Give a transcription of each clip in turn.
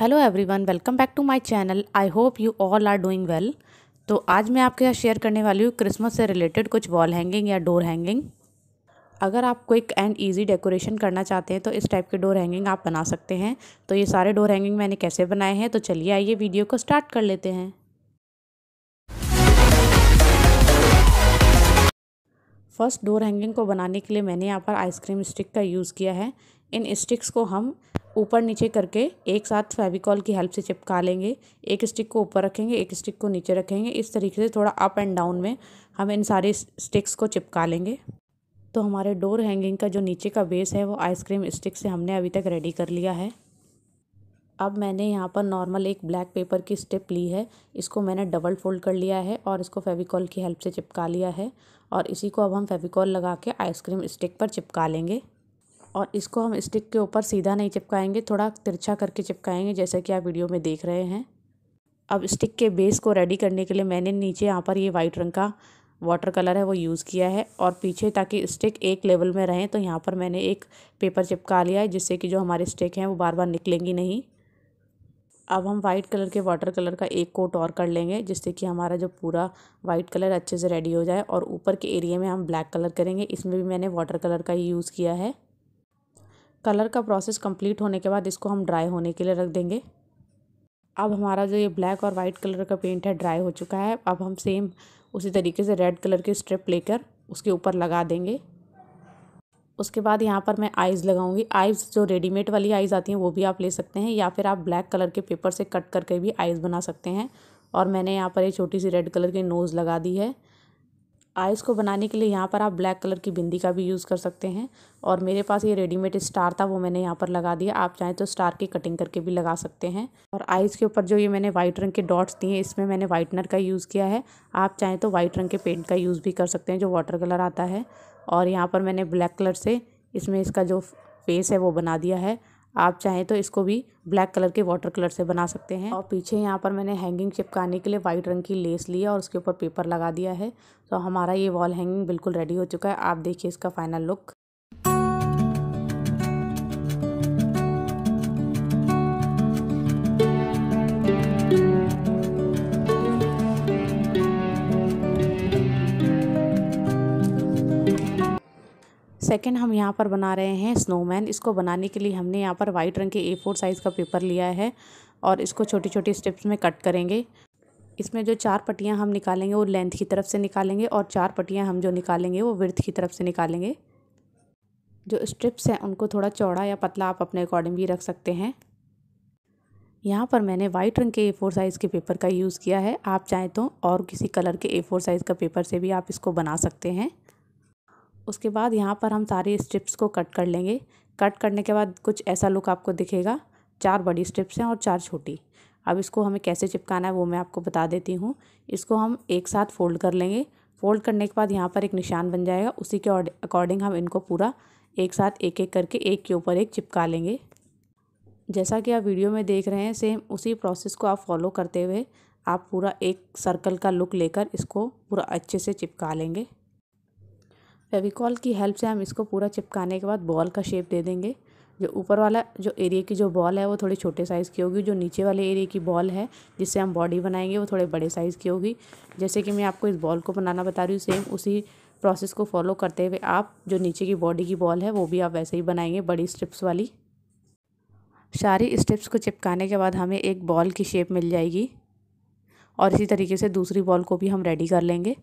hello everyone welcome back to my channel I hope you all are doing well तो आज मैं आपके साथ शेयर करने वाली हूँ क्रिसमस से रिलेटेड कुछ वॉल हैंगिंग या डोर हैंगिंग अगर आप क्विक एंड इजी डेकोरेशन करना चाहते हैं तो इस टाइप के डोर हैंगिंग आप बना सकते हैं तो ये सारे डोर हैंगिंग मैंने कैसे बनाए हैं तो चलिए आइए वीडियो को स्टार्ट कर लेते हैं फर्स्ट डोर हैंगिंग को बनाने के लिए मैंने यहाँ पर आइसक्रीम स्टिक का यूज़ किया है इन स्टिक्स को हम ऊपर नीचे करके एक साथ फेविकॉल की हेल्प से चिपका लेंगे एक स्टिक को ऊपर रखेंगे एक स्टिक को नीचे रखेंगे इस तरीके से थोड़ा अप एंड डाउन में हम इन सारे स्टिक्स को चिपका लेंगे तो हमारे डोर हैंगिंग का जो नीचे का बेस है वो आइसक्रीम स्टिक से हमने अभी तक रेडी कर लिया है अब मैंने यहाँ पर नॉर्मल एक ब्लैक पेपर की स्टिप ली है इसको मैंने डबल फोल्ड कर लिया है और इसको फेविकॉल की हेल्प से चिपका लिया है और इसी को अब हम फेविकॉल लगा के आइसक्रीम स्टिक पर चिपका लेंगे और इसको हम स्टिक के ऊपर सीधा नहीं चिपकाएंगे थोड़ा तिरछा करके चिपकाएंगे जैसा कि आप वीडियो में देख रहे हैं अब स्टिक के बेस को रेडी करने के लिए मैंने नीचे यहाँ पर ये वाइट रंग का वाटर कलर है वो यूज़ किया है और पीछे ताकि स्टिक एक लेवल में रहें तो यहाँ पर मैंने एक पेपर चिपका लिया है जिससे कि जो हमारे स्टिक हैं वो बार बार निकलेंगी नहीं अब हम वाइट कलर के वाटर कलर का एक कोट और कर लेंगे जिससे कि हमारा जो पूरा वाइट कलर अच्छे से रेडी हो जाए और ऊपर के एरिया में हम ब्लैक कलर करेंगे इसमें भी मैंने वाटर कलर का ही यूज़ किया है कलर का प्रोसेस कंप्लीट होने के बाद इसको हम ड्राई होने के लिए रख देंगे अब हमारा जो ये ब्लैक और वाइट कलर का पेंट है ड्राई हो चुका है अब हम सेम उसी तरीके से रेड कलर की स्ट्रिप लेकर उसके ऊपर लगा देंगे उसके बाद यहाँ पर मैं आइज़ लगाऊंगी आइज़ जो रेडीमेड वाली आइज़ आती हैं वो भी आप ले सकते हैं या फिर आप ब्लैक कलर के पेपर से कट करके भी आइज़ बना सकते हैं और मैंने यहाँ पर ये छोटी सी रेड कलर की नोज़ लगा दी है आइस को बनाने के लिए यहाँ पर आप ब्लैक कलर की बिंदी का भी यूज़ कर सकते हैं और मेरे पास ये रेडीमेड स्टार था वो मैंने यहाँ पर लगा दिया आप चाहें तो स्टार की कटिंग करके भी लगा सकते हैं और आइस के ऊपर जो ये मैंने वाइट रंग के डॉट्स दिए इसमें मैंने वाइटनर का यूज़ किया है आप चाहें तो वाइट रंग के पेंट का यूज़ भी कर सकते हैं जो वाटर कलर आता है और यहाँ पर मैंने ब्लैक कलर से इसमें इसका जो फेस है वो बना दिया है आप चाहें तो इसको भी ब्लैक कलर के वाटर कलर से बना सकते हैं और पीछे यहाँ पर मैंने हैंगिंग चिपकाने के लिए वाइट रंग की लेस ली है और उसके ऊपर पेपर लगा दिया है तो हमारा ये वॉल हैंगिंग बिल्कुल रेडी हो चुका है आप देखिए इसका फाइनल लुक सेकंड हम यहाँ पर बना रहे हैं स्नोमैन इसको बनाने के लिए हमने यहाँ पर वाइट रंग के ए फोर साइज़ का पेपर लिया है और इसको छोटी छोटी स्टेप्स में कट करेंगे इसमें जो चार पट्टियाँ हम निकालेंगे वो लेंथ की तरफ से निकालेंगे और चार पट्टियाँ हम जो निकालेंगे वो विर्थ की तरफ से निकालेंगे जो स्ट्रिप्स हैं उनको थोड़ा चौड़ा या पतला आप अपने अकॉर्डिंग भी रख सकते हैं यहाँ पर मैंने वाइट रंग के ए फोर साइज़ के पेपर का यूज़ किया है आप चाहें तो और किसी कलर के ए फोर साइज़ का पेपर से भी आप इसको बना सकते हैं उसके बाद यहाँ पर हम सारे स्ट्रिप्स को कट कर लेंगे कट करने के बाद कुछ ऐसा लुक आपको दिखेगा चार बड़ी स्ट्रिप्स हैं और चार छोटी अब इसको हमें कैसे चिपकाना है वो मैं आपको बता देती हूँ इसको हम एक साथ फ़ोल्ड कर लेंगे फ़ोल्ड करने के बाद यहाँ पर एक निशान बन जाएगा उसी के अकॉर्डिंग हम इनको पूरा एक साथ एक एक करके एक के ऊपर एक चिपका लेंगे जैसा कि आप वीडियो में देख रहे हैं सेम उसी प्रोसेस को आप फॉलो करते हुए आप पूरा एक सर्कल का लुक लेकर इसको पूरा अच्छे से चिपका लेंगे फेविकॉल की हेल्प से हम इसको पूरा चिपकाने के बाद बॉल का शेप दे देंगे जो ऊपर वाला जो एरिया की जो बॉल है वो थोड़ी छोटे साइज़ की होगी जो नीचे वाले एरिया की बॉल है जिससे हम बॉडी बनाएंगे वो थोड़े बड़े साइज़ की होगी जैसे कि मैं आपको इस बॉल को बनाना बता रही हूँ सेम उसी प्रोसेस को फॉलो करते हुए आप जो नीचे की बॉडी की बॉल है वो भी आप वैसे ही बनाएंगे बड़ी स्ट्रिप्स वाली सारी स्टेप्स को चिपकाने के बाद हमें एक बॉल की शेप मिल जाएगी और इसी तरीके से दूसरी बॉल को भी हम रेडी कर लेंगे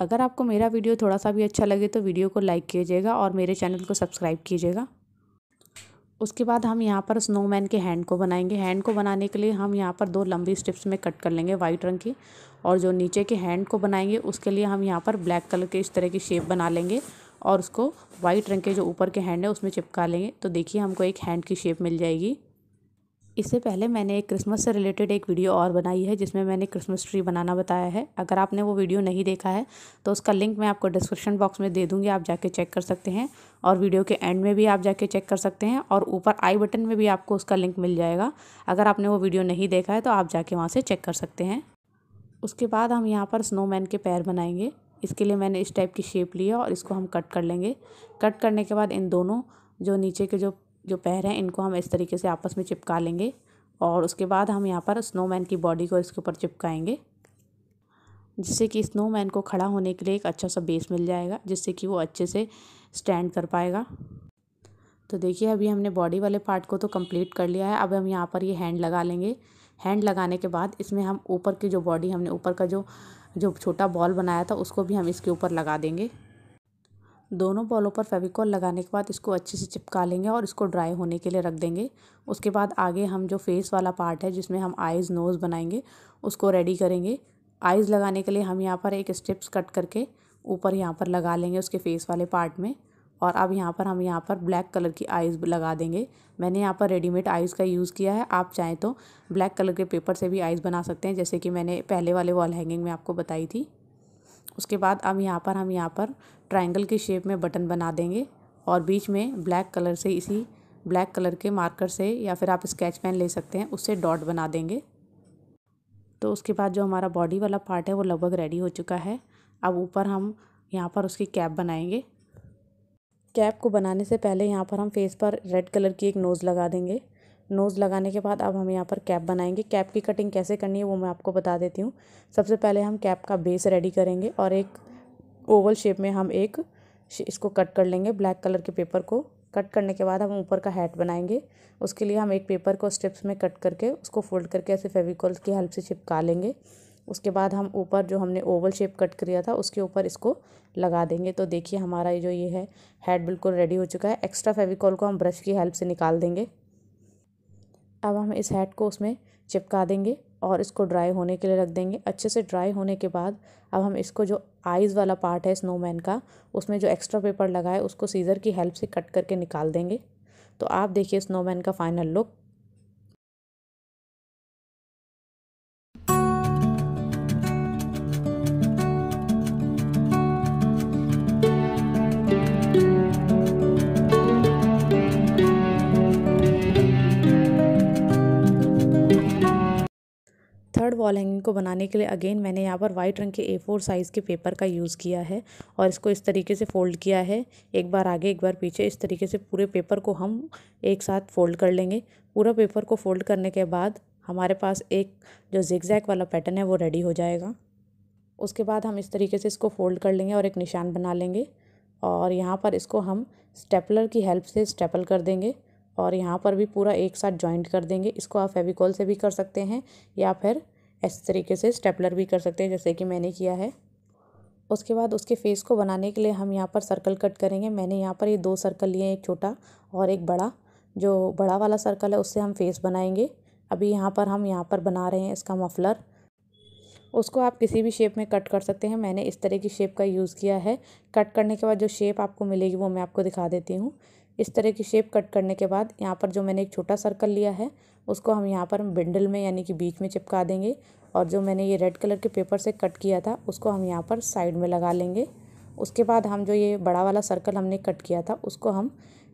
अगर आपको मेरा वीडियो थोड़ा सा भी अच्छा लगे तो वीडियो को लाइक कीजिएगा और मेरे चैनल को सब्सक्राइब कीजिएगा उसके बाद हम यहाँ पर स्नोमैन के हैंड को बनाएंगे हैंड को बनाने के लिए हम यहाँ पर दो लंबी स्ट्रिप्स में कट कर लेंगे वाइट रंग की और जो नीचे के हैंड को बनाएंगे उसके लिए हम यहाँ पर ब्लैक कलर के इस तरह की शेप बना लेंगे और उसको वाइट रंग के जो ऊपर के हैंड है उसमें चिपका लेंगे तो देखिए हमको एक हैंड की शेप मिल जाएगी इससे पहले मैंने एक क्रिसमस से रिलेटेड एक वीडियो और बनाई है जिसमें मैंने क्रिसमस ट्री बनाना बताया है अगर आपने वो वीडियो नहीं देखा है तो उसका लिंक मैं आपको डिस्क्रिप्शन बॉक्स में दे दूंगी आप जाके चेक कर सकते हैं और वीडियो के एंड में भी आप जाके चेक कर सकते हैं और ऊपर आई बटन में भी आपको उसका लिंक मिल जाएगा अगर आपने वो वीडियो नहीं देखा है तो आप जाके वहाँ से चेक कर सकते हैं उसके बाद हम यहाँ पर स्नोमैन के पैर बनाएंगे इसके लिए मैंने इस टाइप की शेप ली और इसको हम कट कर लेंगे कट करने के बाद इन दोनों जो नीचे के जो जो पैर हैं इनको हम इस तरीके से आपस में चिपका लेंगे और उसके बाद हम यहाँ पर स्नोमैन की बॉडी को इसके ऊपर चिपकाएंगे जिससे कि स्नोमैन को खड़ा होने के लिए एक अच्छा सा बेस मिल जाएगा जिससे कि वो अच्छे से स्टैंड कर पाएगा तो देखिए अभी हमने बॉडी वाले पार्ट को तो कंप्लीट कर लिया है अब हम यहाँ पर ये यह हैंड लगा लेंगे हैंड लगाने के बाद इसमें हम ऊपर की जो बॉडी हमने ऊपर का जो जो छोटा बॉल बनाया था उसको भी हम इसके ऊपर लगा देंगे दोनों बॉलों पर फेविकॉल लगाने के बाद इसको अच्छे से चिपका लेंगे और इसको ड्राई होने के लिए रख देंगे उसके बाद आगे हम जो फेस वाला पार्ट है जिसमें हम आइज़ नोज़ बनाएंगे उसको रेडी करेंगे आइज़ लगाने के लिए हम यहाँ पर एक स्टेप्स कट करके ऊपर यहाँ पर लगा लेंगे उसके फेस वाले पार्ट में और अब यहाँ पर हम यहाँ पर ब्लैक कलर की आइज़ लगा देंगे मैंने यहाँ पर रेडीमेड आइज़ का यूज़ किया है आप चाहें तो ब्लैक कलर के पेपर से भी आइज़ बना सकते हैं जैसे कि मैंने पहले वाले वॉल हैंगिंग में आपको बताई थी उसके बाद अब यहाँ पर हम यहाँ पर ट्राइंगल की शेप में बटन बना देंगे और बीच में ब्लैक कलर से इसी ब्लैक कलर के मार्कर से या फिर आप स्केच पेन ले सकते हैं उससे डॉट बना देंगे तो उसके बाद जो हमारा बॉडी वाला पार्ट है वो लगभग रेडी हो चुका है अब ऊपर हम यहाँ पर उसकी कैप बनाएंगे कैप को बनाने से पहले यहाँ पर हम फेस पर रेड कलर की एक नोज़ लगा देंगे नोज़ लगाने के बाद अब हम यहाँ पर कैप बनाएंगे कैप की कटिंग कैसे करनी है वो मैं आपको बता देती हूँ सबसे पहले हम कैप का बेस रेडी करेंगे और एक ओवल शेप में हम एक इसको कट कर लेंगे ब्लैक कलर के पेपर को कट करने के बाद हम ऊपर का हैट बनाएंगे उसके लिए हम एक पेपर को स्ट्रिप्स में कट करके उसको फोल्ड करके ऐसे फेविकॉल की हेल्प से चिपका लेंगे उसके बाद हम ऊपर जो हमने ओवल शेप कट किया था उसके ऊपर इसको लगा देंगे तो देखिए हमारा ये जो ये है हेड बिल्कुल रेडी हो चुका है एक्स्ट्रा फेविकॉल को हम ब्रश की हेल्प से निकाल देंगे अब हम इस हेड को उसमें चिपका देंगे और इसको ड्राई होने के लिए रख देंगे अच्छे से ड्राई होने के बाद अब हम इसको जो आइज़ वाला पार्ट है स्नोमैन का उसमें जो एक्स्ट्रा पेपर लगा है उसको सीज़र की हेल्प से कट करके निकाल देंगे तो आप देखिए स्नोमैन का final look third wall hanging को बनाने के लिए अगेन मैंने यहाँ पर वाइट रंग के ए फोर साइज़ के पेपर का यूज़ किया है और इसको इस तरीके से फोल्ड किया है एक बार आगे एक बार पीछे इस तरीके से पूरे पेपर को हम एक साथ फोल्ड कर लेंगे पूरा पेपर को फोल्ड करने के बाद हमारे पास एक जो जिगजैग वाला पैटर्न है वो रेडी हो जाएगा उसके बाद हम इस तरीके से इसको फोल्ड कर लेंगे और एक निशान बना लेंगे और यहाँ पर इसको हम स्टेपलर की हेल्प से स्टेपल कर देंगे और यहाँ पर भी पूरा एक साथ जॉइंट कर देंगे इसको आप फेविकॉल से भी कर सकते हैं या फिर ऐसे तरीके से स्टेपलर भी कर सकते हैं जैसे कि मैंने किया है उसके बाद उसके फेस को बनाने के लिए हम यहाँ पर सर्कल कट करेंगे मैंने यहाँ पर ये दो सर्कल लिए एक छोटा और एक बड़ा जो बड़ा वाला सर्कल है उससे हम फेस बनाएंगे अभी यहाँ पर हम यहाँ पर बना रहे हैं इसका मफलर उसको आप किसी भी शेप में कट कर सकते हैं मैंने इस तरह की शेप का यूज़ किया है कट करने के बाद जो शेप आपको मिलेगी वो मैं आपको दिखा देती हूँ इस तरह की शेप कट करने के बाद यहाँ पर जो मैंने एक छोटा सर्कल लिया है उसको हम यहाँ पर बिंडल में यानी कि बीच में चिपका देंगे और जो मैंने ये रेड कलर के पेपर से कट किया था उसको हम यहाँ पर साइड में लगा लेंगे उसके बाद हम जो ये बड़ा वाला सर्कल हमने कट किया था उसको हम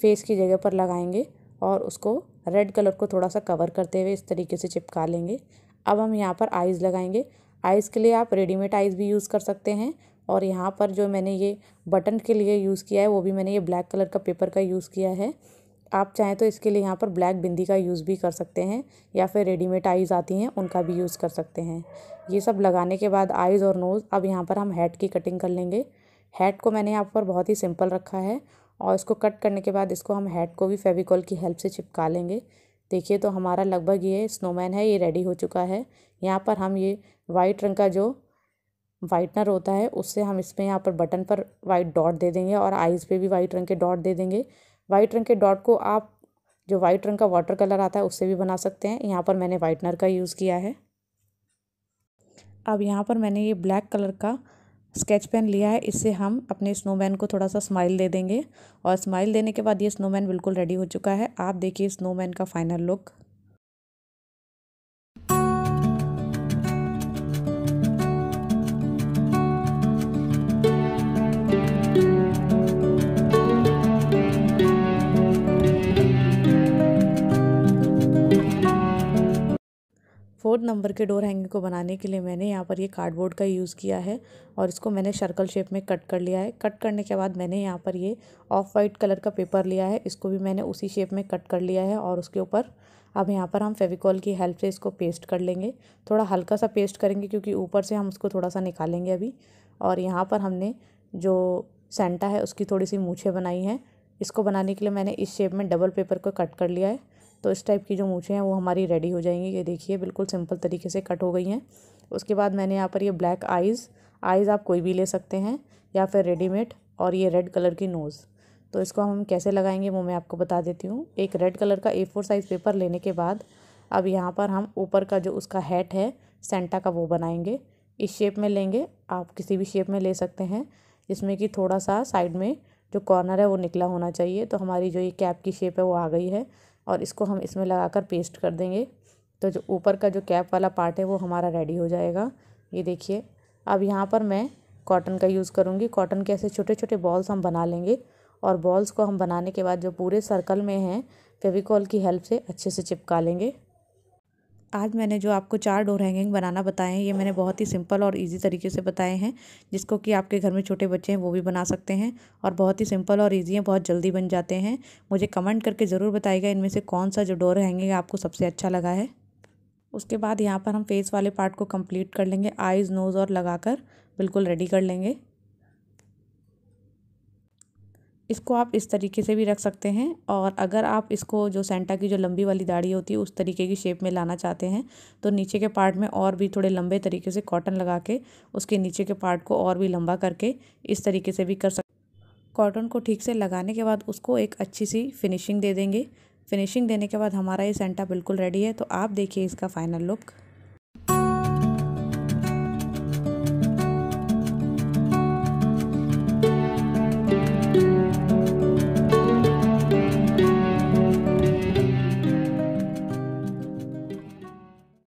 फेस की जगह पर लगाएंगे और उसको रेड कलर को थोड़ा सा कवर करते हुए इस तरीके से चिपका लेंगे अब हम यहाँ पर आइज़ लगाएंगे आइज़ के लिए आप रेडीमेड आइज़ भी यूज़ कर सकते हैं और यहाँ पर जो मैंने ये बटन के लिए यूज़ किया है वो भी मैंने ये ब्लैक कलर का पेपर का यूज़ किया है आप चाहें तो इसके लिए यहाँ पर ब्लैक बिंदी का यूज़ भी कर सकते हैं या फिर रेडीमेड आइज़ आती हैं उनका भी यूज़ कर सकते हैं ये सब लगाने के बाद आइज़ और नोज़ अब यहाँ पर हम हेड की कटिंग कर लेंगे हेड को मैंने यहाँ पर बहुत ही सिंपल रखा है और इसको कट करने के बाद इसको हम हेड को भी फेविकॉल की हेल्प से चिपका लेंगे देखिए तो हमारा लगभग ये स्नोमैन है ये रेडी हो चुका है यहाँ पर हम ये वाइट रंग का जो वाइटनर होता है उससे हम इसमें यहाँ पर बटन पर वाइट डॉट दे देंगे और आइज़ पे भी वाइट रंग के डॉट दे देंगे वाइट रंग के डॉट को आप जो वाइट रंग का वाटर कलर आता है उससे भी बना सकते हैं यहाँ पर मैंने वाइटनर का यूज़ किया है अब यहाँ पर मैंने ये ब्लैक कलर का स्केच पेन लिया है इससे हम अपने स्नोमैन को थोड़ा सा स्माइल दे देंगे और स्माइल देने के बाद ये स्नोमैन बिल्कुल रेडी हो चुका है आप देखिए स्नोमैन का फाइनल लुक फोर्थ नंबर के डोर हैंगिंग को बनाने के लिए मैंने यहाँ पर ये कार्डबोर्ड का यूज़ किया है और इसको मैंने सर्कल शेप में कट कर लिया है कट करने के बाद मैंने यहाँ पर ये ऑफ वाइट कलर का पेपर लिया है इसको भी मैंने उसी शेप में कट कर लिया है और उसके ऊपर अब यहाँ पर हम फेविकॉल की हेल्प से इसको पेस्ट कर लेंगे थोड़ा हल्का सा पेस्ट करेंगे क्योंकि ऊपर से हम उसको थोड़ा सा निकालेंगे अभी और यहाँ पर हमने जो सेंटा है उसकी थोड़ी सी मूछे बनाई हैं इसको बनाने के लिए मैंने इस शेप में डबल पेपर को कट कर लिया है तो इस टाइप की जो मूछें हैं वो हमारी रेडी हो जाएंगी ये देखिए बिल्कुल सिंपल तरीके से कट हो गई हैं उसके बाद मैंने यहाँ पर ये ब्लैक आइज़ आइज़ आप कोई भी ले सकते हैं या फिर रेडीमेड और ये रेड कलर की नोज़ तो इसको हम कैसे लगाएंगे वो मैं आपको बता देती हूँ एक रेड कलर का ए फोर साइज़ पेपर लेने के बाद अब यहाँ पर हम ऊपर का जो उसका हैट है सेंटा का वो बनाएंगे इस शेप में लेंगे आप किसी भी शेप में ले सकते हैं जिसमें कि थोड़ा सा साइड में जो कॉर्नर है वो निकला होना चाहिए तो हमारी जो ये कैप की शेप है वो आ गई है और इसको हम इसमें लगा कर पेस्ट कर देंगे तो जो ऊपर का जो कैप वाला पार्ट है वो हमारा रेडी हो जाएगा ये देखिए अब यहाँ पर मैं कॉटन का यूज़ करूँगी कॉटन के ऐसे छोटे छोटे बॉल्स हम बना लेंगे और बॉल्स को हम बनाने के बाद जो पूरे सर्कल में हैं फेविकॉल की हेल्प से अच्छे से चिपका लेंगे आज मैंने जो आपको चार डोर हैंगिंग बनाना बताए हैं ये मैंने बहुत ही सिंपल और इजी तरीके से बताए हैं जिसको कि आपके घर में छोटे बच्चे हैं वो भी बना सकते हैं और बहुत ही सिंपल और इजी है बहुत जल्दी बन जाते हैं मुझे कमेंट करके ज़रूर बताइएगा इनमें से कौन सा जो डोर हैंगिंग आपको सबसे अच्छा लगा है उसके बाद यहाँ पर हम फेस वाले पार्ट को कम्प्लीट कर लेंगे आइज़ नोज़ और लगा बिल्कुल रेडी कर लेंगे इसको आप इस तरीके से भी रख सकते हैं और अगर आप इसको जो सेंटा की जो लंबी वाली दाढ़ी होती है उस तरीके की शेप में लाना चाहते हैं तो नीचे के पार्ट में और भी थोड़े लंबे तरीके से कॉटन लगा के उसके नीचे के पार्ट को और भी लंबा करके इस तरीके से भी कर सकते कॉटन को ठीक से लगाने के बाद उसको एक अच्छी सी फिनिशिंग दे देंगे फिनिशिंग देने के बाद हमारा ये सेंटा बिल्कुल रेडी है तो आप देखिए इसका फाइनल लुक